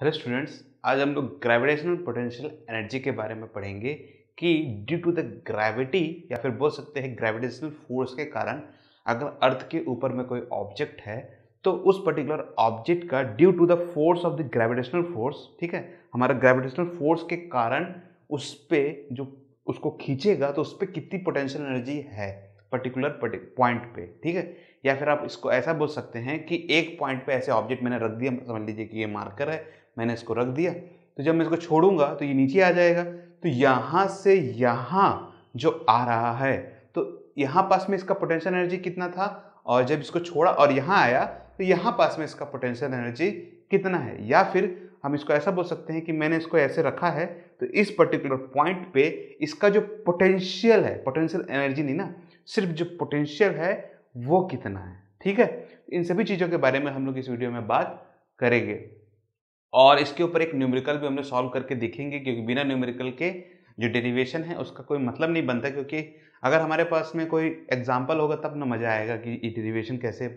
hello students आज हम लोग ग्रेविटेशनल पोटेंशियल एनर्जी के बारे में पढ़ेंगे कि ड्यू टू द ग्रेविटी या फिर बोल सकते हैं ग्रेविटेशनल फोर्स के कारण अगर अर्थ के ऊपर में कोई ऑब्जेक्ट है तो उस पर्टिकुलर ऑब्जेक्ट का due to the force of the gravitational force ठीक है हमारा ग्रेविटेशनल फोर्स के कारण उस पर जो उसको खींचेगा तो उस पर कितनी पोटेंशियल एनर्जी है पर्टिकुलर पॉइंट पे ठीक है या फिर आप इसको ऐसा बोल सकते हैं कि एक पॉइंट पे ऐसे ऑब्जेक्ट मैंने रख दिया समझ लीजिए कि ये मार्कर है मैंने इसको रख दिया तो जब मैं इसको छोड़ूंगा तो ये नीचे आ जाएगा तो यहाँ से यहाँ जो आ रहा है तो यहाँ पास में इसका पोटेंशियल एनर्जी कितना था और जब इसको छोड़ा और यहाँ आया तो यहाँ पास में इसका पोटेंशियल एनर्जी कितना है या फिर हम इसको ऐसा बोल सकते हैं कि मैंने इसको ऐसे रखा है तो इस पर्टिकुलर पॉइंट पे इसका जो पोटेंशियल है पोटेंशियल एनर्जी नहीं ना सिर्फ जो पोटेंशियल है वो कितना है ठीक है इन सभी चीज़ों के बारे में हम लोग इस वीडियो में बात करेंगे और इसके ऊपर एक न्यूमेरिकल भी हमने सॉल्व करके देखेंगे क्योंकि बिना न्यूमेरिकल के जो डेरिवेशन है उसका कोई मतलब नहीं बनता क्योंकि अगर हमारे पास में कोई एग्जाम्पल होगा तब ना मज़ा आएगा कि ये डेरिवेशन कैसे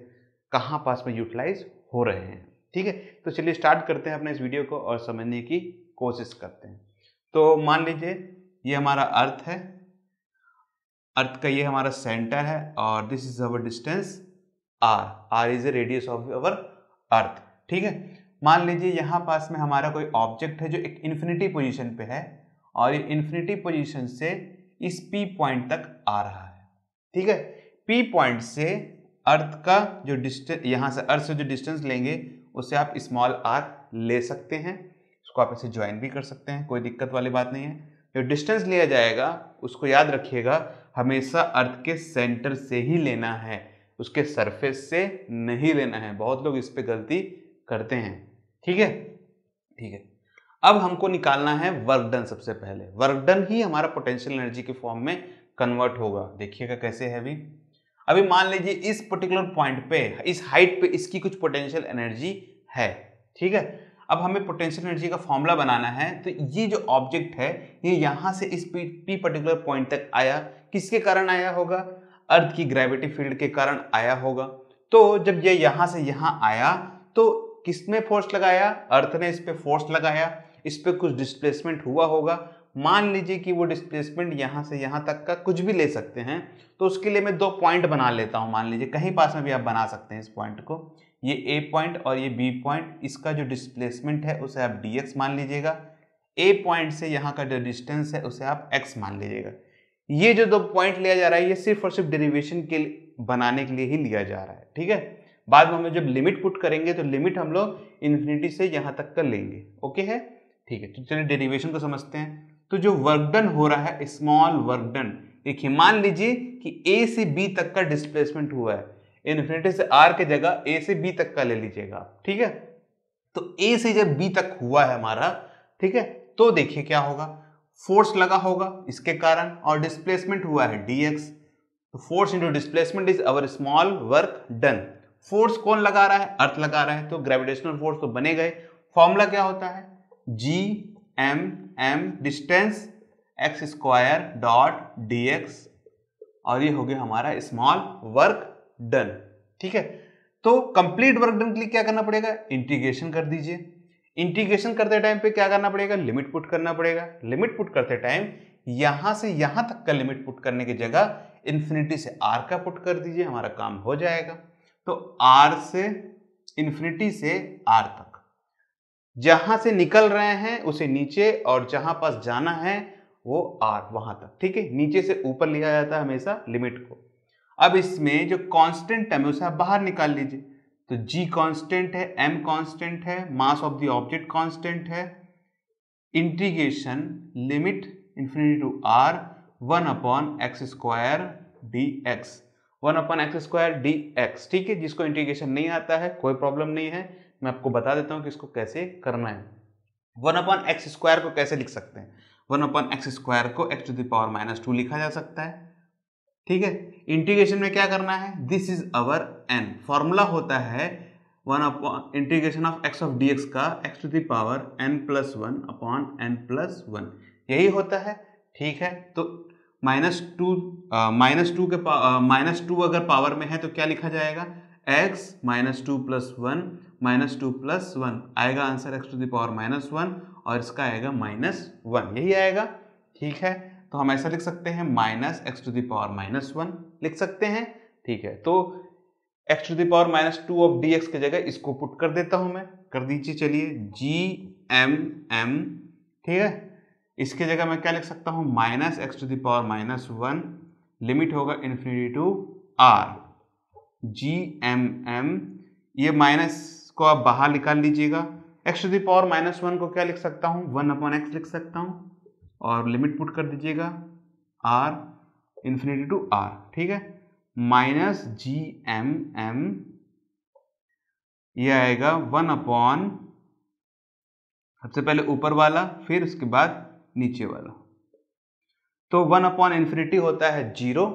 कहाँ पास में यूटिलाइज हो रहे हैं ठीक है तो चलिए स्टार्ट करते हैं अपने इस वीडियो को और समझने की कोशिश करते हैं तो मान लीजिए ये हमारा अर्थ है अर्थ का ये हमारा सेंटर है और this is our distance R R is a radius of our earth ठीक है मान लीजिए यहाँ पास में हमारा कोई ऑब्जेक्ट है जो एक इन्फिनिटी पोजीशन पे है और ये इन्फिनिटी पोजीशन से इस पी पॉइंट तक आ रहा है ठीक है पी पॉइंट से अर्थ का जो डिस्टेंस यहाँ से अर्थ से जो डिस्टेंस लेंगे उसे आप स्मॉल आर ले सकते हैं उसको आप इसे ज्वाइन भी कर सकते हैं कोई दिक्कत वाली बात नहीं है जो डिस्टेंस लिया जाएगा उसको याद रखिएगा हमेशा अर्थ के सेंटर से ही लेना है उसके सरफेस से नहीं लेना है बहुत लोग इस पर गलती करते हैं ठीक है ठीक है अब हमको निकालना है वर्क डन सबसे पहले वर्क डन ही हमारा पोटेंशियल एनर्जी के फॉर्म में कन्वर्ट होगा देखिएगा कैसे है अभी अभी मान लीजिए इस पर्टिकुलर पॉइंट पे इस हाइट पे इसकी कुछ पोटेंशियल एनर्जी है ठीक है अब हमें पोटेंशियल एनर्जी का फॉर्मूला बनाना है तो ये जो ऑब्जेक्ट है ये यहाँ से इस पी पी पर्टिकुलर पॉइंट तक आया किसके कारण आया होगा अर्थ की ग्रेविटी फील्ड के कारण आया होगा तो जब ये यहाँ से यहाँ आया तो किसने फोर्स लगाया अर्थ ने इस पर फोर्स लगाया इस पर कुछ डिस्प्लेसमेंट हुआ होगा मान लीजिए कि वो डिस्प्लेसमेंट यहाँ से यहाँ तक का कुछ भी ले सकते हैं तो उसके लिए मैं दो पॉइंट बना लेता हूँ मान लीजिए कहीं पास में भी आप बना सकते हैं इस पॉइंट को ये ए पॉइंट और ये बी पॉइंट इसका जो डिस्प्लेसमेंट है उसे आप डी एक्स मान लीजिएगा ए पॉइंट से यहाँ का जो डिस्टेंस है उसे आप एक्स मान लीजिएगा ये जो दो पॉइंट लिया जा रहा है ये सिर्फ और सिर्फ डेरिवेशन के बनाने के लिए ही लिया जा रहा है ठीक है बाद में हम लोग जब लिमिट पुट करेंगे तो लिमिट हम लोग इन्फिनिटी से यहाँ तक कर लेंगे ओके है ठीक है तो चलिए डेरिवेशन को समझते हैं तो जो वर्क डन हो रहा है स्मॉल वर्क डन देखिए मान लीजिए कि ए से बी तक का डिस्प्लेसमेंट हुआ है इन्फिनिटी से आर की जगह ए से बी तक का ले लीजिएगा ठीक है तो ए से जब बी तक हुआ है हमारा ठीक है तो देखिए क्या होगा फोर्स लगा होगा इसके कारण और डिस्प्लेसमेंट हुआ है डीएक्स तो force into displacement is our small work done force कौन लगा रहा है अर्थ लगा रहा है तो ग्रेविटेशनल फोर्स तो बने गए फॉर्मूला क्या होता है G M M distance X square dot D X और ये हो गया हमारा स्मॉल वर्क डन ठीक है तो कंप्लीट वर्क डन के लिए क्या करना पड़ेगा इंटीग्रेशन कर दीजिए इंटीग्रेशन करते टाइम पे क्या करना पड़ेगा लिमिट पुट करना पड़ेगा लिमिट पुट करते टाइम यहां से यहां तक का लिमिट पुट करने की जगह इन्फिनिटी से आर का पुट कर दीजिए हमारा काम हो जाएगा तो आर से इन्फिनिटी से आर तक जहां से निकल रहे हैं उसे नीचे और जहां पास जाना है वो आर वहां तक ठीक है नीचे से ऊपर लिया जाता है हमेशा लिमिट को अब इसमें जो कांस्टेंट टर्म है उसे आप बाहर निकाल लीजिए तो जी कांस्टेंट है एम कांस्टेंट है mass of the object constant है integration limit infinity to R one upon X square D X one upon X square D X ठीक है जिसको इंटीग्रेशन नहीं आता है कोई प्रॉब्लम नहीं है मैं आपको बता देता हूँ कि इसको कैसे करना है वन अपन एक्स स्क्वायर को कैसे लिख सकते हैं वन अपन एक्स स्क्वायर को X to the power minus two लिखा जा सकता है ठीक है इंटीग्रेशन में क्या करना है this is our N formula होता है one upon integration of X of D X का X to the power N plus one upon N plus one यही होता है ठीक है तो माइनस टू माइनस टू के माइनस टू अगर पावर में है तो क्या लिखा जाएगा X minus two plus one minus two plus one आएगा answer X to the power minus one और इसका आएगा माइनस वन यही आएगा ठीक है तो हम ऐसा लिख सकते हैं minus x to the power minus one लिख सकते हैं ठीक है तो X to the power minus two of D X की जगह इसको पुट कर देता हूं मैं कर दीजिए चलिए जी एम एम ठीक है इसके जगह मैं क्या लिख सकता हूँ minus x to the power minus one limit होगा infinity to R G M M ये माइनस को आप बाहर निकाल लीजिएगा x to the power minus one को क्या लिख सकता हूँ वन अपॉन एक्स लिख सकता हूँ और लिमिट पुट कर दीजिएगा आर इन्फिनिटी टू आर ठीक है माइनस जी एम एम ये आएगा वन अपॉन सबसे पहले ऊपर वाला फिर उसके बाद नीचे वाला तो वन अपॉन इन्फिनिटी होता है जीरो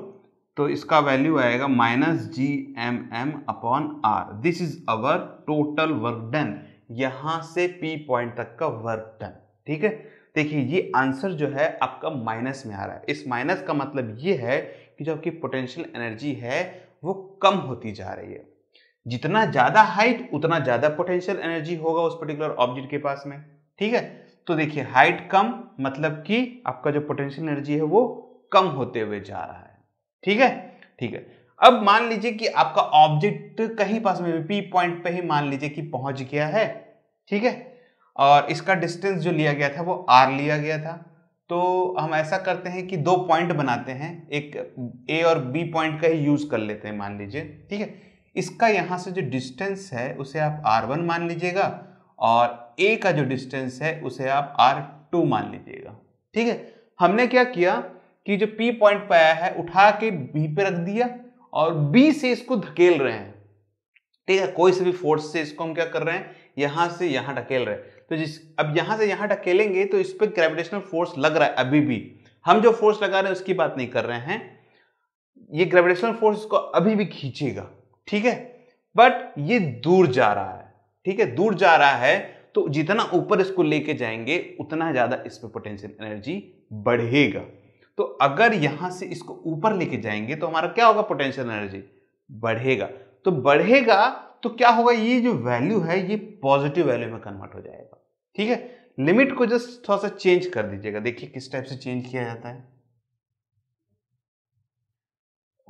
तो इसका वैल्यू आएगा minus G M M upon R this is our total work done यहां से पी पॉइंट तक का वर्क डन ठीक है देखिए ये आंसर जो है आपका माइनस में आ रहा है इस माइनस का मतलब ये है कि जो आपकी पोटेंशियल एनर्जी है वो कम होती जा रही है जितना ज़्यादा हाइट उतना ज़्यादा पोटेंशियल एनर्जी होगा उस पर्टिकुलर ऑब्जेक्ट के पास में ठीक है तो देखिए हाइट कम मतलब कि आपका जो पोटेंशियल एनर्जी है वो कम होते हुए जा रहा है ठीक है ठीक है अब मान लीजिए कि आपका ऑब्जेक्ट कहीं पास में पी पॉइंट पे ही मान लीजिए कि पहुंच गया है ठीक है और इसका डिस्टेंस जो लिया गया था वो आर लिया गया था तो हम ऐसा करते हैं कि दो पॉइंट बनाते हैं एक ए और बी पॉइंट का ही यूज़ कर लेते हैं मान लीजिए ठीक है इसका यहाँ से जो डिस्टेंस है उसे आप आर वन मान लीजिएगा और ए का जो डिस्टेंस है उसे आप आर टू मान लीजिएगा ठीक है हमने क्या किया कि जो पी पॉइंट पे आया है उठा के बी पे रख दिया और बी से इसको धकेल रहे हैं ठीक है कोई से भी फोर्स से इसको हम क्या कर रहे हैं यहां से यहां ढकेल रहे हैं तो जिस अब यहां से यहां ढकेलेंगे तो इस पर ग्रेविटेशनल फोर्स लग रहा है अभी भी हम जो फोर्स लगा रहे हैं उसकी बात नहीं कर रहे हैं ये ग्रेविटेशनल फोर्स इसको अभी भी खींचेगा ठीक है बट ये दूर जा रहा है ठीक है दूर जा रहा है तो जितना ऊपर इसको लेके जाएंगे उतना ज़्यादा इस पर पोटेंशियल एनर्जी बढ़ेगा तो अगर यहां से इसको ऊपर लेके जाएंगे तो हमारा क्या होगा पोटेंशियल एनर्जी बढ़ेगा तो बढ़ेगा तो क्या होगा ये जो वैल्यू है ये पॉजिटिव वैल्यू में कन्वर्ट हो जाएगा ठीक है लिमिट को जस्ट थोड़ा सा चेंज कर दीजिएगा देखिए किस टाइप से चेंज किया जाता है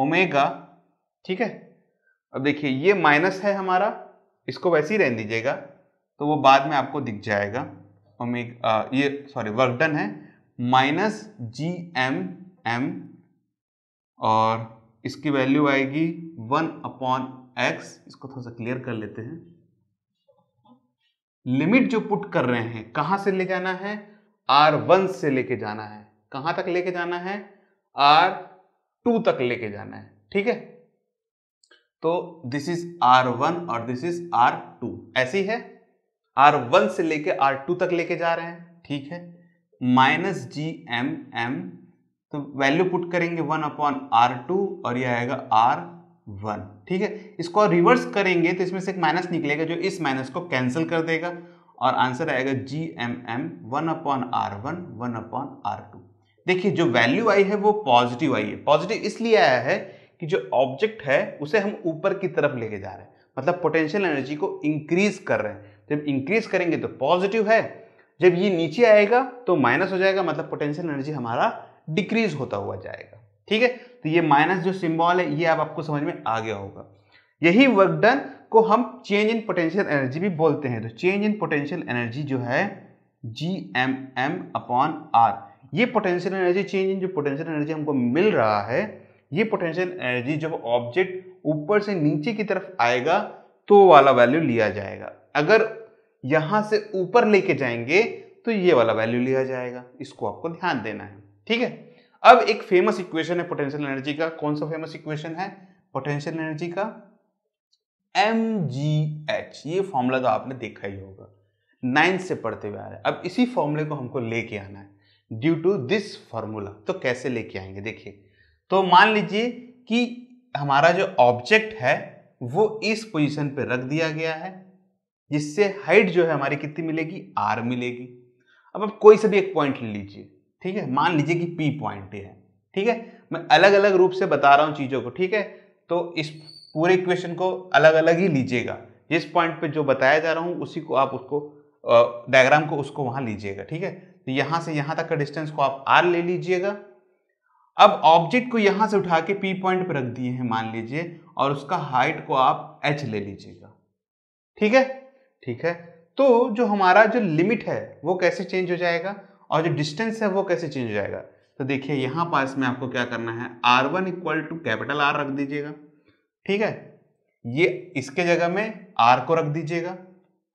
ओमेगा ठीक है अब देखिए ये माइनस है हमारा इसको वैसे ही रहने दीजिएगा तो वो बाद में आपको दिख जाएगा ओमेगा ये सॉरी वर्क डन है माइनस जी एम एम और इसकी वैल्यू आएगी वन अपॉन एक्स इसको थोड़ा सा क्लियर कर लेते हैं लिमिट जो पुट कर रहे हैं कहाँ से ले जाना है आर वन से लेके जाना है कहां तक लेके जाना है आर टू तक लेके जाना है ठीक है तो दिस इज आर वन और दिस इज आर टू ऐसी है आर वन से लेके आर टू तक लेके जा रहे हैं ठीक है माइनस जी एम एम तो वैल्यू पुट करेंगे वन अपॉन आर टू और यह आएगा आर वन ठीक है इसको रिवर्स करेंगे तो इसमें से एक माइनस निकलेगा जो इस माइनस को कैंसिल कर देगा और आंसर आएगा G M M one upon R one one upon R two देखिए जो वैल्यू आई है वो पॉजिटिव आई है पॉजिटिव इसलिए आया है कि जो ऑब्जेक्ट है उसे हम ऊपर की तरफ लेके जा रहे हैं मतलब पोटेंशियल एनर्जी को इंक्रीज कर रहे हैं जब इंक्रीज करेंगे तो पॉजिटिव है जब ये नीचे आएगा तो माइनस हो जाएगा मतलब पोटेंशियल एनर्जी हमारा डिक्रीज होता हुआ जाएगा ठीक है तो ये माइनस जो सिंबल है ये आप आपको समझ में आ गया होगा यही वर्क डन को हम चेंज इन पोटेंशियल एनर्जी भी बोलते हैं तो चेंज इन पोटेंशियल एनर्जी जो है G M M upon R ये पोटेंशियल एनर्जी चेंज इन जो पोटेंशियल एनर्जी हमको मिल रहा है ये पोटेंशियल एनर्जी जब ऑब्जेक्ट ऊपर से नीचे की तरफ आएगा तो वाला वैल्यू लिया जाएगा अगर यहां से ऊपर लेके जाएंगे तो ये वाला वैल्यू लिया जाएगा इसको आपको ध्यान देना है ठीक है अब एक फेमस इक्वेशन है पोटेंशियल एनर्जी का कौन सा फेमस इक्वेशन है पोटेंशियल एनर्जी का एम जी एच ये फॉर्मूला तो आपने देखा ही होगा नाइन्थ से पढ़ते हुए आ रहे हैं अब इसी फॉर्मूले को हमको लेके आना है ड्यू टू दिस फॉर्मूला तो कैसे लेके आएंगे देखिए तो मान लीजिए कि हमारा जो ऑब्जेक्ट है वो इस पोजीशन पे रख दिया गया है जिससे हाइट जो है हमारी कितनी मिलेगी आर मिलेगी अब आप कोई सा भी एक पॉइंट ले लीजिए ठीक है मान लीजिए कि पी पॉइंट है ठीक है मैं अलग अलग रूप से बता रहा हूँ चीज़ों को ठीक है तो इस पूरे इक्वेशन को अलग अलग ही लीजिएगा जिस पॉइंट पे जो बताया जा रहा हूँ उसी को आप उसको डायग्राम को उसको वहाँ लीजिएगा ठीक है तो यहाँ से यहाँ तक का डिस्टेंस को आप आर ले लीजिएगा अब ऑब्जेक्ट को यहाँ से उठा के पी पॉइंट पर रख दिए हैं मान लीजिए और उसका हाइट को आप एच ले लीजिएगा ठीक है ठीक है तो जो हमारा जो लिमिट है वो कैसे चेंज हो जाएगा और जो डिस्टेंस है वो कैसे चेंज हो जाएगा तो देखिए यहाँ पास में आपको क्या करना है R one equal to capital R रख दीजिएगा ठीक है ये इसके जगह में आर को रख दीजिएगा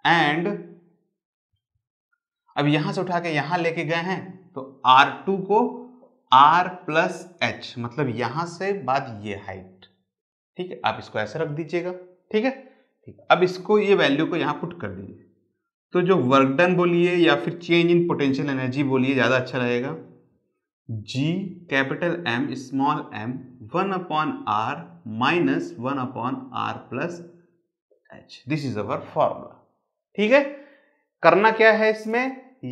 एंड अब यहां से उठा के यहां लेके गए हैं तो आर टू को आर प्लस एच मतलब यहां से बाद ये हाइट ठीक है आप इसको ऐसे रख दीजिएगा ठीक है ठीक अब इसको ये वैल्यू को यहाँ पुट कर दीजिए तो जो वर्क डन बोलिए या फिर चेंज इन पोटेंशियल एनर्जी बोलिए ज़्यादा अच्छा रहेगा G capital M small M one upon R minus one upon R plus H this is our formula ठीक है करना क्या है इसमें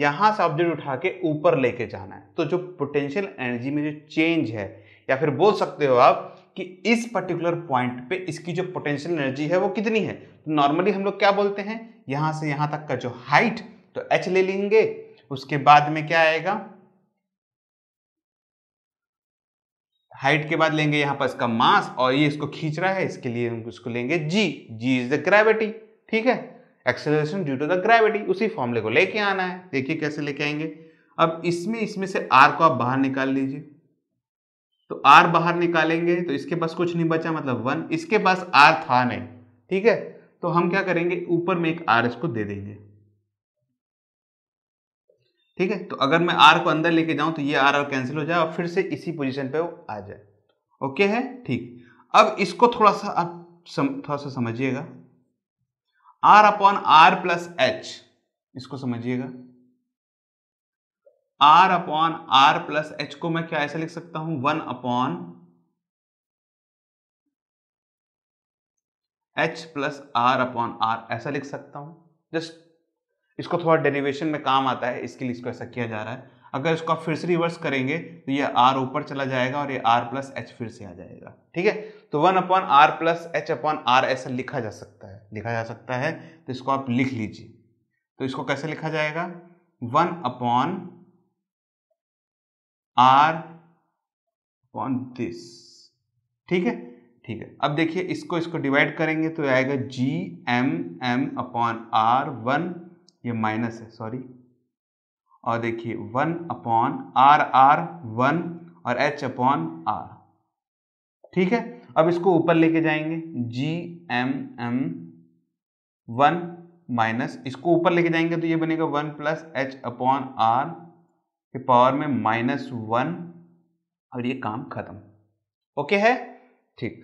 यहां से ऑब्जेक्ट उठा के ऊपर लेके जाना है तो जो पोटेंशियल एनर्जी में जो चेंज है या फिर बोल सकते हो आप कि इस पर्टिकुलर पॉइंट पे इसकी जो पोटेंशियल एनर्जी है वो कितनी है तो नॉर्मली हम लोग क्या बोलते हैं यहां से यहां तक का जो हाइट तो एच ले लेंगे उसके बाद में क्या आएगा हाइट के बाद लेंगे यहां पर इसका मास और ये इसको खींच रहा है इसके लिए हम उसको लेंगे G G is the gravity ठीक है acceleration due to the gravity उसी फॉर्मूले को लेके आना है देखिए कैसे लेके आएंगे अब इसमें इसमें से आर को आप बाहर निकाल लीजिए तो आर बाहर निकालेंगे तो इसके पास कुछ नहीं बचा मतलब वन इसके पास आर था नहीं ठीक है तो हम क्या करेंगे ऊपर में एक आर इसको दे देंगे ठीक है तो अगर मैं आर को अंदर लेके जाऊं तो ये आर आर कैंसिल हो जाए और फिर से इसी पोजीशन पे वो आ जाए ओके है ठीक अब इसको थोड़ा सा आप सम, थोड़ा सा समझिएगा R upon R plus H इसको समझिएगा R upon R plus H को मैं क्या ऐसे लिख सकता हूं one upon H plus R upon R ऐसा लिख सकता हूं जस्ट इसको थोड़ा डेरिवेशन में काम आता है इसके लिए इसको ऐसा किया जा रहा है अगर इसको आप फिर से रिवर्स करेंगे तो ये आर ऊपर चला जाएगा और ये आर प्लस एच फिर से आ जाएगा ठीक है तो one upon R plus H upon R ऐसा लिखा जा सकता है लिखा जा सकता है तो इसको आप लिख लीजिए तो इसको कैसे लिखा जाएगा one upon R upon this ठीक है ठीक है अब देखिए इसको इसको डिवाइड करेंगे तो आएगा G M M upon R one ये माइनस है सॉरी और देखिए one upon R R one और एच अपॉन आर ठीक है अब इसको ऊपर लेके जाएंगे G M M one minus इसको ऊपर लेके जाएंगे तो ये बनेगा one plus H upon R के पावर में माइनस वन और ये काम खत्म ओके है ठीक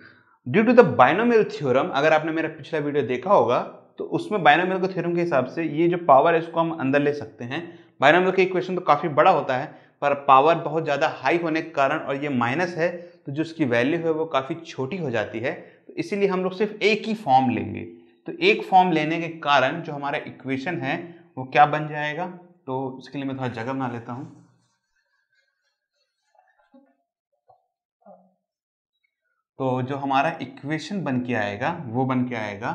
due to the binomial theorem अगर आपने मेरा पिछला वीडियो देखा होगा तो उसमें बाइनोमियल के थ्योरम के हिसाब से ये जो पावर है इसको हम अंदर ले सकते हैं बाइनोमियल का इक्वेशन तो काफ़ी बड़ा होता है पर पावर बहुत ज़्यादा हाई होने के कारण और ये माइनस है तो जो उसकी वैल्यू है वो काफ़ी छोटी हो जाती है तो इसीलिए हम लोग सिर्फ एक ही फॉर्म लेंगे तो एक फॉर्म लेने के कारण जो हमारा इक्वेशन है वो क्या बन जाएगा तो इसके लिए मैं थोड़ा जगह बना लेता हूँ तो जो हमारा इक्वेशन बन के आएगा वो बन के आएगा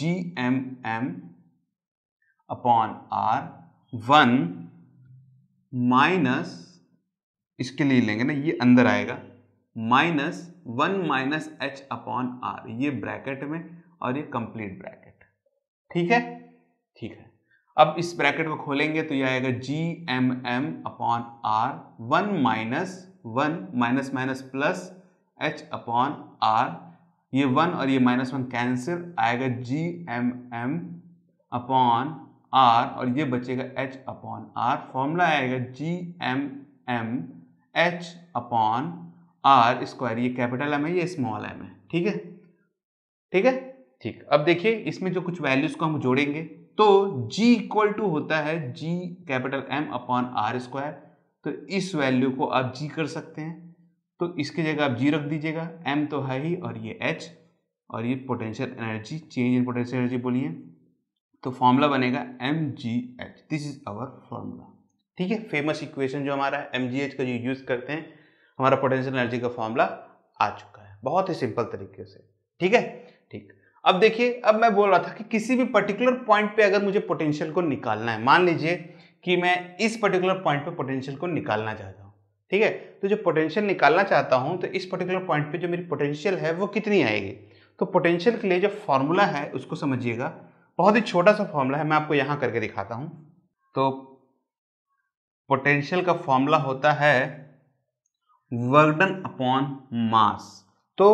G M M upon R one minus इसके लिए लेंगे ना ये अंदर आएगा minus one minus H upon R ये ब्रैकेट में और ये कंप्लीट ब्रैकेट ठीक है ठीक है अब इस ब्रैकेट को खोलेंगे तो यह आएगा G M M upon R one minus one minus minus plus H upon R ये वन और ये माइनस वन कैंसिल आएगा G M M upon R और ये बचेगा एच अपॉन आर फॉर्मूला आएगा G M M H upon R square ये capital M है ये स्मॉल एम है ठीक है ठीक है ठीक अब देखिए इसमें जो कुछ वैल्यूज को हम जोड़ेंगे तो g इक्वल टू होता है g capital M upon R square तो इस वैल्यू को आप g कर सकते हैं तो इसकी जगह आप g रख दीजिएगा M तो है ही और ये h और ये potential energy change in potential energy बोलिए तो फॉर्मूला बनेगा M G H this is our formula ठीक है फेमस इक्वेशन जो हमारा एम जी एच का जो यूज़ करते हैं हमारा पोटेंशियल एनर्जी का फॉर्मूला आ चुका है बहुत ही सिंपल तरीके से ठीक है ठीक अब देखिए अब मैं बोल रहा था कि किसी भी पर्टिकुलर पॉइंट पे अगर मुझे पोटेंशियल को निकालना है मान लीजिए कि मैं इस पर्टिकुलर पॉइंट पे पोटेंशियल को निकालना चाहता हूँ ठीक है तो जो पोटेंशियल निकालना चाहता हूँ तो इस पर्टिकुलर पॉइंट पे जो मेरी पोटेंशियल है वो कितनी आएगी तो पोटेंशियल के लिए जो फॉर्मूला है उसको समझिएगा बहुत ही छोटा सा फॉर्मूला है मैं आपको यहाँ करके दिखाता हूँ तो पोटेंशियल का फॉर्मूला होता है वर्डन अपॉन मास तो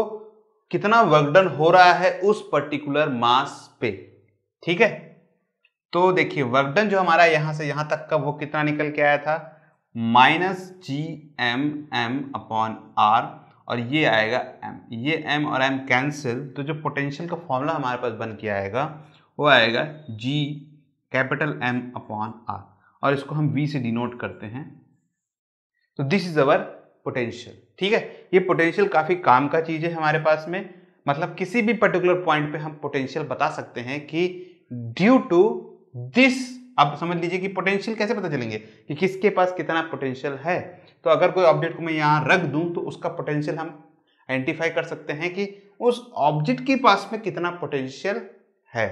कितना वर्कडन हो रहा है उस पर्टिकुलर मास पे ठीक है तो देखिए वर्कडन जो हमारा यहां से यहां तक का वो कितना निकल के आया था minus G M M upon R और ये आएगा एम ये एम और एम कैंसिल तो जो पोटेंशियल का फॉर्मूला हमारे पास बन के आएगा वो आएगा G capital M upon R और इसको हम वी से डिनोट करते हैं तो दिस इज अवर पोटेंशियल ठीक है ये पोटेंशियल काफ़ी काम का चीज़ है हमारे पास में मतलब किसी भी पर्टिकुलर पॉइंट पे हम पोटेंशियल बता सकते हैं कि ड्यू टू दिस आप समझ लीजिए कि पोटेंशियल कैसे पता चलेंगे कि किसके पास कितना पोटेंशियल है तो अगर कोई ऑब्जेक्ट को मैं यहाँ रख दूँ तो उसका पोटेंशियल हम आइडेंटिफाई कर सकते हैं कि उस ऑब्जेक्ट के पास में कितना पोटेंशियल है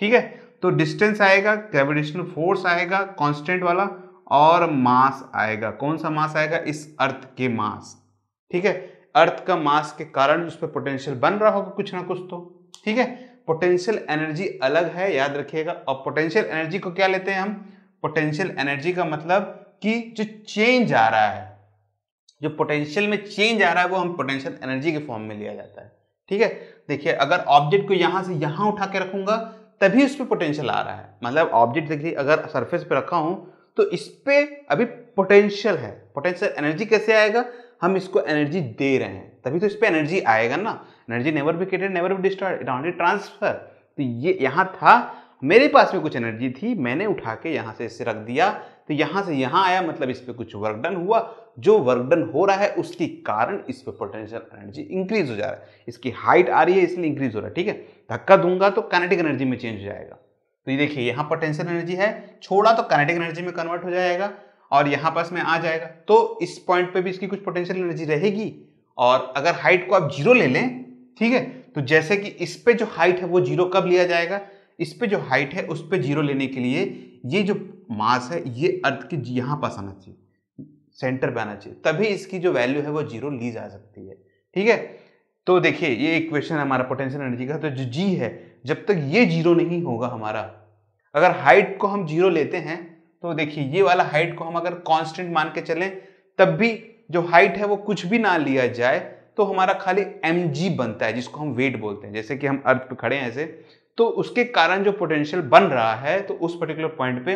ठीक है तो डिस्टेंस आएगा ग्रेविटेशनल फोर्स आएगा कॉन्स्टेंट वाला और मास आएगा कौन सा मास आएगा इस अर्थ के मास ठीक है अर्थ का मास के कारण उस पर पोटेंशियल बन रहा होगा कुछ ना कुछ तो ठीक है पोटेंशियल एनर्जी अलग है याद रखिएगा और पोटेंशियल एनर्जी को क्या लेते हैं हम पोटेंशियल एनर्जी का मतलब कि जो चेंज आ रहा है जो पोटेंशियल में चेंज आ रहा है वो हम पोटेंशियल एनर्जी के फॉर्म में लिया जाता है ठीक है देखिए अगर ऑब्जेक्ट को यहां से यहां उठा के रखूंगा तभी उस पर पोटेंशियल आ रहा है मतलब ऑब्जेक्ट देखिए अगर सरफेस पे रखा हूं तो इस पर अभी पोटेंशियल है पोटेंशियल एनर्जी कैसे आएगा हम इसको एनर्जी दे रहे हैं तभी तो इस पर एनर्जी आएगा ना energy never be created never be destroy it only transfer तो ये यहाँ था मेरे पास में कुछ एनर्जी थी मैंने उठा के यहाँ से इसे रख दिया तो यहाँ से यहाँ आया मतलब इस पर कुछ वर्क डन हुआ जो वर्क डन हो रहा है उसके कारण इस पर पोटेंशियल एनर्जी इंक्रीज हो जा रहा है इसकी हाइट आ रही है इसलिए इंक्रीज हो रहा है ठीक है धक्का दूंगा तो कैनेटिक एनर्जी में चेंज हो जाएगा तो ये देखिए यहाँ पोटेंशियल एनर्जी है छोड़ा तो कनेटिक एनर्जी में कन्वर्ट हो जाएगा और यहाँ पास में आ जाएगा तो इस पॉइंट पे भी इसकी कुछ पोटेंशियल एनर्जी रहेगी और अगर हाइट को आप जीरो ले लें ठीक है तो जैसे कि इस पर जो हाइट है वो जीरो कब लिया जाएगा इस पर जो हाइट है उस पर जीरो लेने के लिए ये जो मास है ये अर्थ के यहाँ पास आना चाहिए सेंटर पर आना चाहिए तभी इसकी जो वैल्यू है वो जीरो ली जा सकती है ठीक है तो देखिए ये इक्वेशन हमारा पोटेंशियल एनर्जी का तो जो जी है जब तक ये जीरो नहीं होगा हमारा अगर हाइट को हम जीरो लेते हैं तो देखिए ये वाला हाइट को हम अगर कांस्टेंट मान के चलें तब भी जो हाइट है वो कुछ भी ना लिया जाए तो हमारा खाली एम बनता है जिसको हम वेट बोलते हैं जैसे कि हम अर्थ पर खड़े हैं ऐसे तो उसके कारण जो पोटेंशियल बन रहा है तो उस पर्टिकुलर पॉइंट पे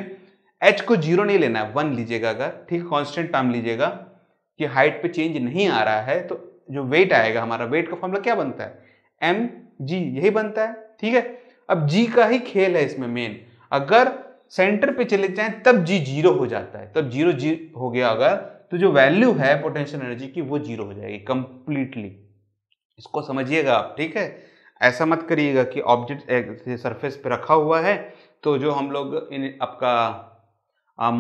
एच को जीरो नहीं लेना है वन लीजिएगा अगर ठीक कांस्टेंट टर्म लीजिएगा कि हाइट पे चेंज नहीं आ रहा है तो जो वेट आएगा हमारा वेट का फॉर्मूला क्या बनता है एम जी यही बनता है ठीक है अब जी का ही खेल है इसमें मेन अगर सेंटर पे चले जाए तब जी जीरो हो जाता है तब जीरो जी हो गया अगर तो जो वैल्यू है पोटेंशियल एनर्जी की वो जीरो हो जाएगी कंप्लीटली इसको समझिएगा आप ठीक है ऐसा मत करिएगा कि ऑब्जेक्ट सरफेस पे रखा हुआ है तो जो हम लोग इन आपका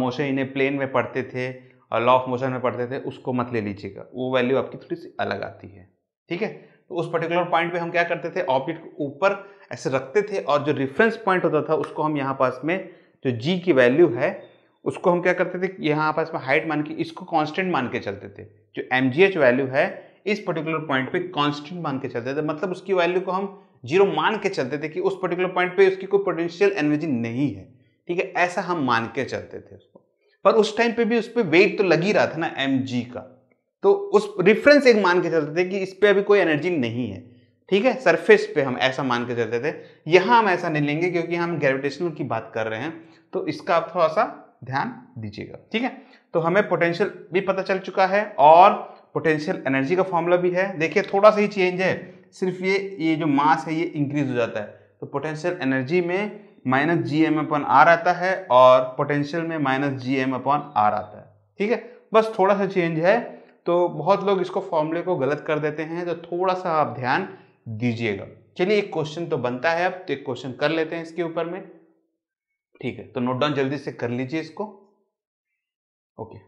मोशन इन्हें प्लेन में पढ़ते थे और लॉ ऑफ मोशन में पढ़ते थे उसको मत ले लीजिएगा वो वैल्यू आपकी थोड़ी सी अलग आती है ठीक है तो उस पर्टिकुलर पॉइंट पे हम क्या करते थे ऑब्जेक्ट को ऊपर ऐसे रखते थे और जो रिफरेंस पॉइंट होता था उसको हम यहाँ पास में जो जी की वैल्यू है उसको हम क्या करते थे यहाँ पास में हाइट मान के इसको कॉन्स्टेंट मान के चलते थे जो एम वैल्यू है इस पर्टिकुलर पॉइंट पे कांस्टेंट मान के चलते थे मतलब उसकी वैल्यू को हम जीरो मान के चलते थे कि उस पर्टिकुलर पॉइंट पे उसकी कोई पोटेंशियल एनर्जी नहीं है ठीक है ऐसा हम मान के चलते थे उसको पर उस टाइम पे भी उस पर वेट तो लग ही रहा था ना एम का तो उस रिफरेंस एक मान के चलते थे कि इस पर अभी कोई एनर्जी नहीं है ठीक है सरफेस पे हम ऐसा मान के चलते थे यहाँ हम ऐसा नहीं लेंगे क्योंकि हम ग्रेविटेशनल की बात कर रहे हैं तो इसका आप थोड़ा सा ध्यान दीजिएगा ठीक है तो हमें पोटेंशियल भी पता चल चुका है और पोटेंशियल एनर्जी का फॉर्मूला भी है देखिए थोड़ा सा ही चेंज है सिर्फ ये ये जो मास है ये इंक्रीज हो जाता है तो पोटेंशियल एनर्जी में minus G M upon R आता है और पोटेंशियल में minus G M upon R आता है ठीक है बस थोड़ा सा चेंज है तो बहुत लोग इसको फॉर्मूले को गलत कर देते हैं तो थोड़ा सा आप ध्यान दीजिएगा चलिए एक क्वेश्चन तो बनता है अब तो एक क्वेश्चन कर लेते हैं इसके ऊपर में ठीक है तो नोट डाउन जल्दी से कर लीजिए इसको ओके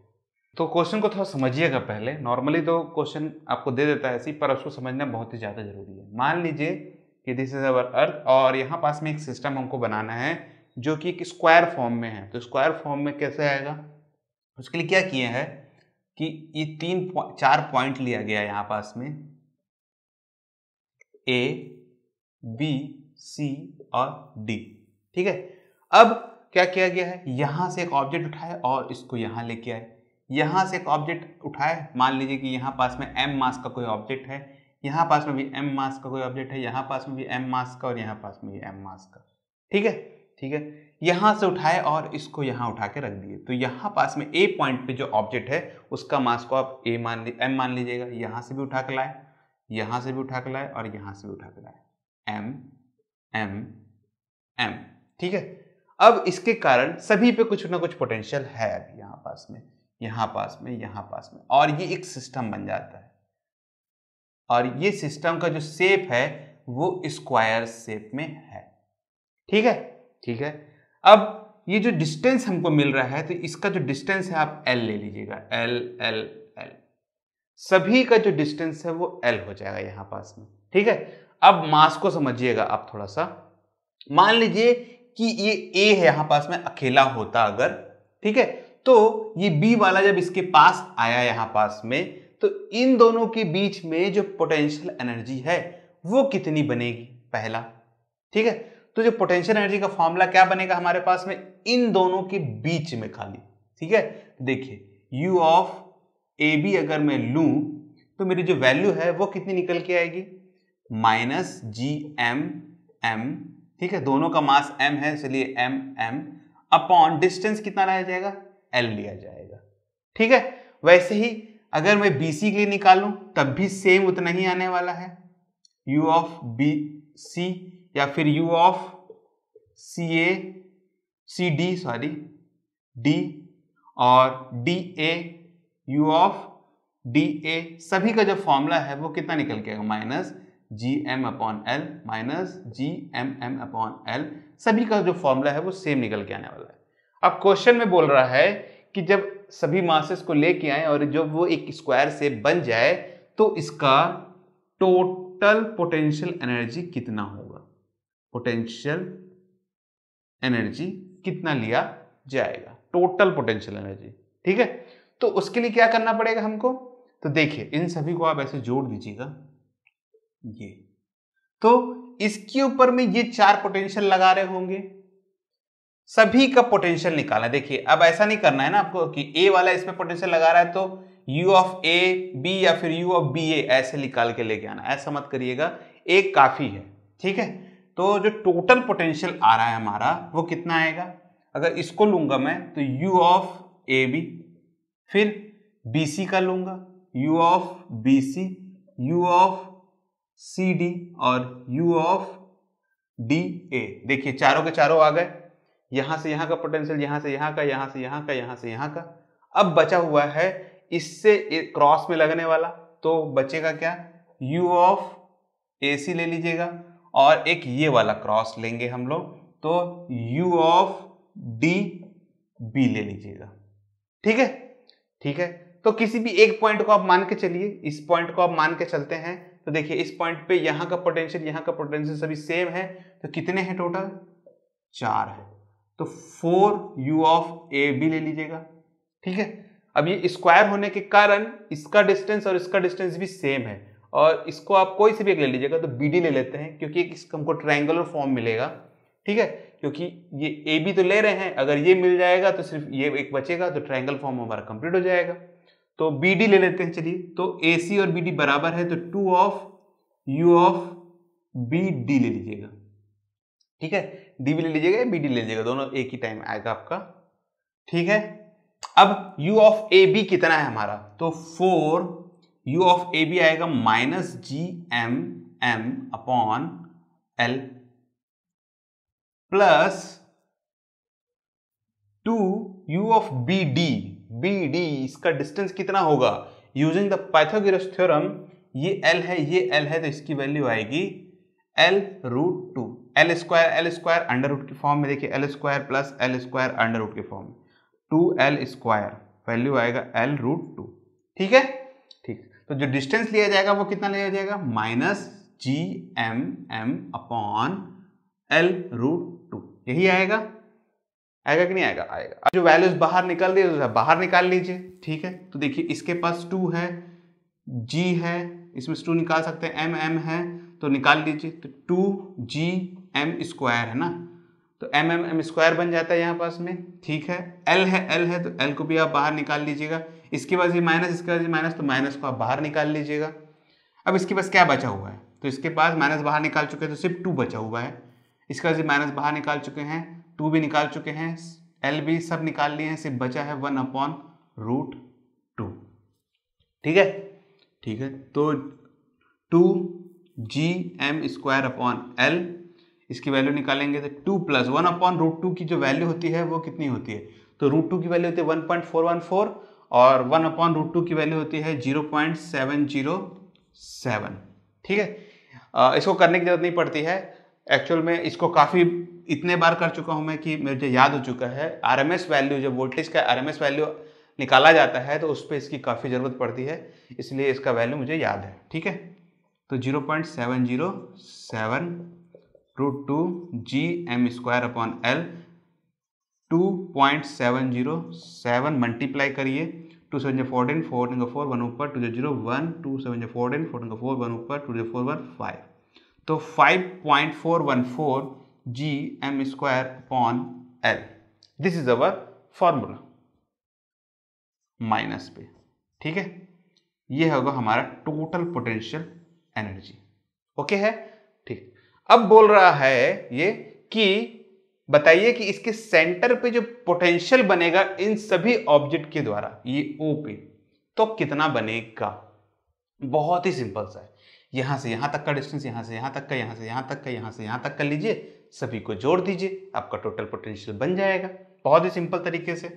तो क्वेश्चन को थोड़ा समझिएगा पहले नॉर्मली तो क्वेश्चन आपको दे देता है ऐसी पर उसको समझना बहुत ही ज़्यादा जरूरी है मान लीजिए कि दिस इज़ अवर अर्थ और यहाँ पास में एक सिस्टम हमको बनाना है जो कि एक स्क्वायर फॉर्म में है तो स्क्वायर फॉर्म में कैसे आएगा उसके लिए क्या किए हैं कि ये तीन चार पॉइंट लिया गया है यहाँ पास में ए बी सी और डी ठीक है अब क्या किया गया है यहां से एक ऑब्जेक्ट उठाए और इसको यहां लेके आए यहां से एक ऑब्जेक्ट उठाए मान लीजिए कि यहां पास में एम मास का कोई ऑब्जेक्ट है यहां पास में भी एम मास का कोई ऑब्जेक्ट है यहां पास में भी एम मास का और यहां पास में भी एम मास का ठीक है ठीक है यहाँ से उठाए और इसको यहाँ उठा के रख दिए तो यहाँ पास में ए पॉइंट पे जो ऑब्जेक्ट है उसका मास को आप ए मान एम मान लीजिएगा यहाँ से भी उठा के लाए यहाँ से भी उठा के लाए और यहाँ से भी उठा के लाए एम एम एम ठीक है अब इसके कारण सभी पे कुछ ना कुछ पोटेंशियल है अभी यहाँ पास में यहाँ पास में यहाँ पास में और ये एक सिस्टम बन जाता है और ये सिस्टम का जो सेप है वो स्क्वायर सेप में है ठीक है ठीक है अब ये जो डिस्टेंस हमको मिल रहा है तो इसका जो डिस्टेंस है आप एल ले लीजिएगा एल एल एल सभी का जो डिस्टेंस है वो एल हो जाएगा यहाँ पास में ठीक है अब मास को समझिएगा आप थोड़ा सा मान लीजिए कि ये ए है यहाँ पास में अकेला होता अगर ठीक है तो ये बी वाला जब इसके पास आया यहां पास में तो इन दोनों के बीच में जो पोटेंशियल एनर्जी है वो कितनी बनेगी पहला ठीक है तो जो पोटेंशियल एनर्जी का फॉर्मूला क्या बनेगा हमारे पास में इन दोनों के बीच में खाली ठीक है देखिए यू ऑफ ए बी अगर मैं लू तो मेरी जो वैल्यू है वो कितनी निकल के आएगी माइनस जी एम एम ठीक है दोनों का मास एम है इसलिए एम एम अपॉन डिस्टेंस कितना लाया जाएगा एल लिया जाएगा ठीक है वैसे ही अगर मैं बी सी के लिए तब भी सेम उतना ही आने वाला है यू ऑफ बी सी या फिर U of C A C D sorry D और D A U of D A सभी का जो फॉर्मूला है वो कितना निकल के आएगा minus G M upon L minus G M M upon L सभी का जो फॉर्मूला है वो सेम निकल के आने वाला है अब क्वेश्चन में बोल रहा है कि जब सभी मासेस को लेके आए और जब वो एक स्क्वायर से बन जाए तो इसका टोटल पोटेंशियल एनर्जी कितना होगा पोटेंशियल एनर्जी कितना लिया जाएगा टोटल पोटेंशियल एनर्जी ठीक है तो उसके लिए क्या करना पड़ेगा हमको तो देखिए इन सभी को आप ऐसे जोड़ दीजिएगा ये तो इसके ऊपर में ये चार पोटेंशियल लगा रहे होंगे सभी का पोटेंशियल निकालना देखिए अब ऐसा नहीं करना है ना आपको कि ए वाला इसमें पोटेंशियल लगा रहा है तो यू ऑफ ए बी या फिर यू ऑफ बी ए ऐसे निकाल के लेके आना ऐसा मत करिएगा एक काफी है ठीक है तो जो टोटल पोटेंशियल आ रहा है हमारा वो कितना आएगा अगर इसको लूंगा मैं तो यू ऑफ ए बी फिर बी सी का लूंगा U of B C U of C D और यू ऑफ डी ए देखिए चारों के चारों आ गए यहां से यहां का पोटेंशियल यहां से यहां का यहां से यहां का यहां से यहां का अब बचा हुआ है इससे क्रॉस में लगने वाला तो बचेगा क्या यू ऑफ ए सी ले लीजिएगा और एक ये वाला क्रॉस लेंगे हम लोग तो यू ऑफ डी बी ले लीजिएगा ठीक है ठीक है तो किसी भी एक पॉइंट को आप मान के चलिए इस पॉइंट को आप मान के चलते हैं तो देखिए इस पॉइंट पे यहां का पोटेंशियल यहाँ का पोटेंशियल सभी सेम है तो कितने हैं टोटल चार है तो four U of A B ले लीजिएगा ठीक है अब ये स्क्वायर होने के कारण इसका डिस्टेंस और इसका डिस्टेंस भी सेम है और इसको आप कोई से भी एक ले लीजिएगा तो बी डी ले लेते हैं क्योंकि इसका हमको ट्राइंगुलर फॉर्म मिलेगा ठीक है क्योंकि ये ए बी तो ले रहे हैं अगर ये मिल जाएगा तो सिर्फ ये एक बचेगा तो ट्राइंगल फॉर्म हमारा कंप्लीट हो जाएगा तो बी डी ले लेते हैं चलिए तो ए सी और बी डी बराबर है तो two of U of B D ले लीजिएगा ठीक है डी भी ले लीजिएगा या बी डी ले लीजिएगा दोनों एक ही टाइम आएगा आपका ठीक है अब यू ऑफ ए बी कितना है हमारा तो four U of A B आएगा minus G M M upon L plus two U of B D B D इसका डिस्टेंस कितना होगा यूजिंग द पाइथागोरस थ्योरम ये एल है ये एल है तो इसकी वैल्यू आएगी L root two L square L square under root के फॉर्म में देखिए L square plus L square under root के फॉर्म में टू एल स्क्वायर वैल्यू आएगा एल रूट टू ठीक है तो जो डिस्टेंस लिया जाएगा वो कितना लिया जाएगा minus G M M upon L root two यही आएगा आएगा कि नहीं आएगा आएगा अब जो वैल्यूज बाहर निकल रही है बाहर निकाल लीजिए ठीक है तो देखिए इसके पास टू है जी है इसमें टू निकाल सकते हैं एम एम है तो निकाल लीजिए तो टू जी एम स्क्वायर है ना तो एम एम एम स्क्वायर बन जाता है यहाँ पास में ठीक है एल है एल है तो एल को भी आप बाहर निकाल लीजिएगा इसके पास ये माइनस इसके पास ये माइनस तो माइनस को आप बाहर निकाल लीजिएगा अब इसके पास क्या बचा हुआ है तो इसके पास माइनस बाहर निकाल चुके हैं तो सिर्फ टू बचा हुआ है इसके पास ये माइनस बाहर निकाल चुके हैं टू भी निकाल चुके हैं एल भी सब निकाल लिए हैं सिर्फ बचा है वन अपॉन रूट टू ठीक है ठीक है तो two G M square upon L इसकी वैल्यू निकालेंगे तो two plus one upon root two की जो वैल्यू होती है वो कितनी होती है तो रूट टू की वैल्यू होती है one point four one four और वन अपॉन रूट टू की वैल्यू होती है zero point seven zero seven ठीक है इसको करने की जरूरत नहीं पड़ती है एक्चुअल में इसको काफ़ी इतने बार कर चुका हूँ मैं कि मुझे याद हो चुका है आरएमएस वैल्यू जब वोल्टेज का आरएमएस वैल्यू निकाला जाता है तो उस पर इसकी काफ़ी ज़रूरत पड़ती है इसलिए इसका वैल्यू मुझे याद है ठीक है तो zero point seven zero seven root two G M square upon L two point seven zero seven multiply करिए टू सेवन जो fourteen four two four one ऊपर टू जो जीरो वन टू सेवन जो fourteen four two four one ऊपर two जो four one five तो five point four one four G M square upon L this is our formula minus पे ठीक है ये होगा हमारा टोटल पोटेंशियल एनर्जी ओके है ठीक अब बोल रहा है ये कि बताइए कि इसके सेंटर पे जो पोटेंशियल बनेगा इन सभी ऑब्जेक्ट के द्वारा ये ओ पे तो कितना बनेगा बहुत ही सिंपल सा है यहाँ से यहाँ तक का डिस्टेंस यहाँ से यहाँ तक का यहाँ से यहाँ तक का यहाँ से यहाँ तक कर लीजिए सभी को जोड़ दीजिए आपका टोटल पोटेंशियल बन जाएगा बहुत ही सिंपल तरीके से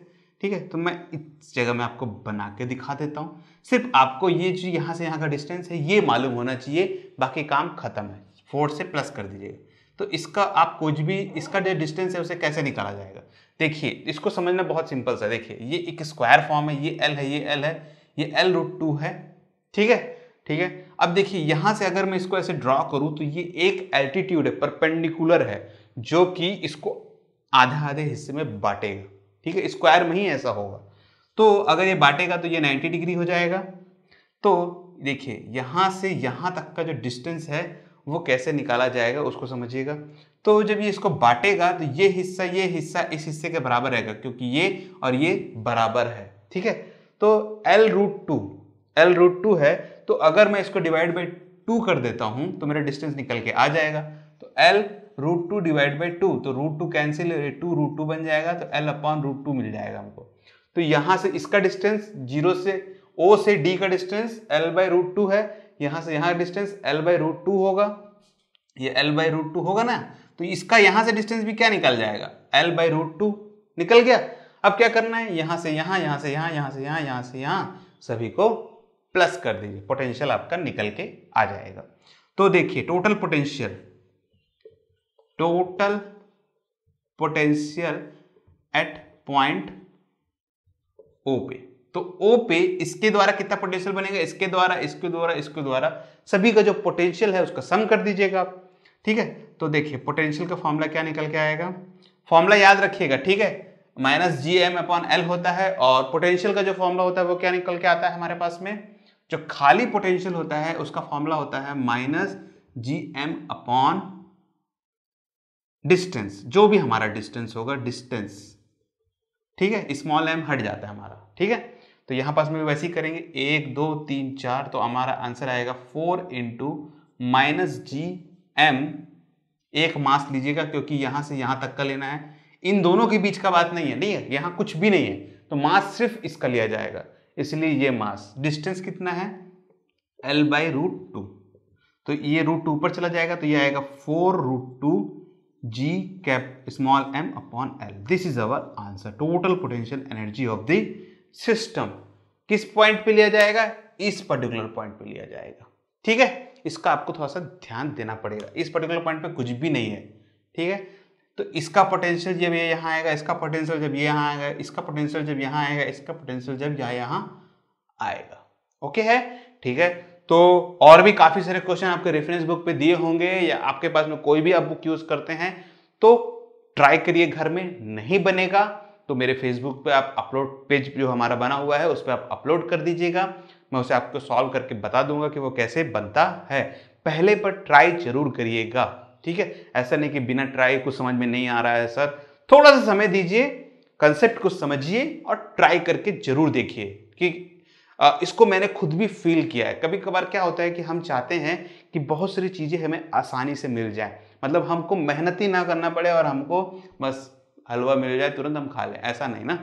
ठीक है तो मैं इस जगह में आपको बना के दिखा देता हूँ सिर्फ आपको ये जो यहाँ से यहाँ का डिस्टेंस है ये मालूम होना चाहिए बाकी काम खत्म है फोर से प्लस कर दीजिएगा तो इसका आप कुछ भी इसका जो डिस्टेंस है उसे कैसे निकाला जाएगा देखिए इसको समझना बहुत सिंपल सा देखिए ये एक स्क्वायर फॉर्म है ये एल है ये एल है ये एल रूट टू है ठीक है ठीक है अब देखिए यहाँ से अगर मैं इसको ऐसे ड्रॉ करूँ तो ये एक एल्टीट्यूड है परपेंडिकुलर है जो कि इसको आधा आधे हिस्से में बांटेगा ठीक है स्क्वायर में ही ऐसा होगा तो अगर ये बांटेगा तो ये 90 डिग्री हो जाएगा तो देखिए यहाँ से यहाँ तक का जो डिस्टेंस है वो कैसे निकाला जाएगा उसको समझिएगा तो जब ये इसको बांटेगा तो ये हिस्सा ये हिस्सा इस हिस्से के बराबर रहेगा क्योंकि ये और ये बराबर है ठीक है तो L root two L root two है तो अगर मैं इसको डिवाइड बाई टू कर देता हूँ तो मेरा डिस्टेंस निकल के आ जाएगा तो L root two divide by two तो root two cancel two root two बन जाएगा तो एल अपॉन रूट टू मिल जाएगा हमको तो यहाँ से इसका डिस्टेंस जीरो से ओ से डी का distance L by root two है यहां से यहां distance L by root two होगा ये एल बाई रूट टू होगा ना तो इसका यहां से डिस्टेंस भी क्या निकल जाएगा एल बाई रूट टू निकल गया अब क्या करना है यहां से यहां यहां से यहां यहां से यहां यहां से यहां सभी को प्लस कर दीजिए पोटेंशियल आपका निकल के आ जाएगा तो देखिए total potential total potential at point O पे तो ओ पे इसके द्वारा कितना पोटेंशियल बनेगा इसके द्वारा इसके द्वारा इसके द्वारा सभी का जो पोटेंशियल है उसका सम कर दीजिएगा आप ठीक है तो देखिए पोटेंशियल का फॉर्मूला क्या निकल के आएगा फॉर्मूला याद रखिएगा ठीक है minus G M upon L होता है और पोटेंशियल का जो फॉर्मूला होता है वो क्या निकल के आता है हमारे पास में जो खाली पोटेंशियल होता है उसका फॉर्मूला होता है minus G M upon distance जो भी हमारा डिस्टेंस होगा डिस्टेंस ठीक है स्मॉल एम हट जाता है हमारा ठीक है तो यहाँ पास में वैसे ही करेंगे एक दो तीन चार तो हमारा आंसर आएगा four into minus G M एक मास लीजिएगा क्योंकि यहाँ से यहाँ तक का लेना है इन दोनों के बीच का बात नहीं है नहीं है यहाँ कुछ भी नहीं है तो मास सिर्फ इसका लिया जाएगा इसलिए ये मास डिस्टेंस कितना है एल बाई रूट टू तो ये रूट टू ऊपर चला जाएगा तो ये आएगा four root two G cap small M upon L this is our answer total potential energy of the system किस पॉइंट पे लिया जाएगा इस पर्टिकुलर पॉइंट पे लिया जाएगा ठीक है इसका आपको थोड़ा सा ध्यान देना पड़ेगा इस पर्टिकुलर पॉइंट पे कुछ भी नहीं है ठीक है तो इसका पोटेंशियल जब ये यहाँ आएगा इसका पोटेंशियल जब ये यहाँ आएगा इसका पोटेंशियल जब यहाँ आएगा इसका पोटेंशियल जब यहाँ यहाँ आएगा ओके है ठीक है तो और भी काफ़ी सारे क्वेश्चन आपके रेफरेंस बुक पे दिए होंगे या आपके पास में कोई भी आप बुक यूज़ करते हैं तो ट्राई करिए घर में नहीं बनेगा तो मेरे फेसबुक पे आप अपलोड पेज जो हमारा बना हुआ है उस पर आप अपलोड कर दीजिएगा मैं उसे आपको सॉल्व करके बता दूंगा कि वो कैसे बनता है पहले पर ट्राई जरूर करिएगा ठीक है ऐसा नहीं कि बिना ट्राई कुछ समझ में नहीं आ रहा है सर थोड़ा सा समय दीजिए कंसेप्ट को समझिए और ट्राई करके जरूर देखिए कि इसको मैंने खुद भी फील किया है कभी कभार क्या होता है कि हम चाहते हैं कि बहुत सारी चीज़ें हमें आसानी से मिल जाए मतलब हमको मेहनत ही ना करना पड़े और हमको बस हलवा मिल जाए तुरंत हम खा लें ऐसा नहीं ना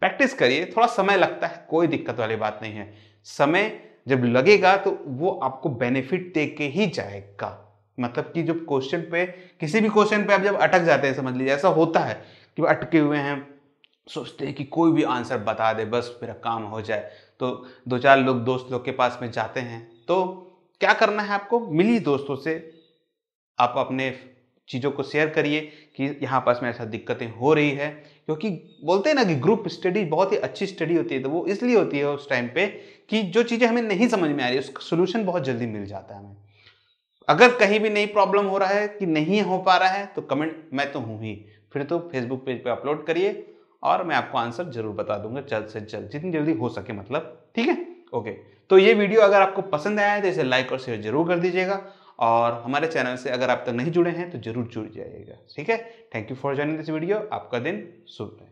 प्रैक्टिस करिए थोड़ा समय लगता है कोई दिक्कत वाली बात नहीं है समय जब लगेगा तो वो आपको बेनिफिट दे के ही जाएगा मतलब कि जब क्वेश्चन पे किसी भी क्वेश्चन पे आप जब अटक जाते हैं समझ लीजिए ऐसा होता है कि अटके हुए हैं सोचते हैं कि कोई भी आंसर बता दे बस मेरा काम हो जाए तो दो चार लोग दोस्त लोग के पास में जाते हैं तो क्या करना है आपको मिली दोस्तों से आप अपने चीज़ों को शेयर करिए कि यहाँ पास में ऐसा दिक्कतें हो रही है क्योंकि बोलते हैं ना कि ग्रुप स्टडी बहुत ही अच्छी स्टडी होती है तो वो इसलिए होती है उस टाइम पे कि जो चीज़ें हमें नहीं समझ में आ रही उसका सोल्यूशन बहुत जल्दी मिल जाता है हमें अगर कहीं भी नहीं प्रॉब्लम हो रहा है कि नहीं हो पा रहा है तो कमेंट मैं तो हूँ ही फिर तो फेसबुक पेज पर पे अपलोड करिए और मैं आपको आंसर जरूर बता दूंगा जल्द से जल्द जितनी जल्दी हो सके मतलब ठीक है ओके तो ये वीडियो अगर आपको पसंद आया है तो इसे लाइक और शेयर जरूर कर दीजिएगा और हमारे चैनल से अगर आप तक नहीं जुड़े हैं तो जरूर जुड़ जाइएगा ठीक है thank you for joining this video आपका दिन शुभ है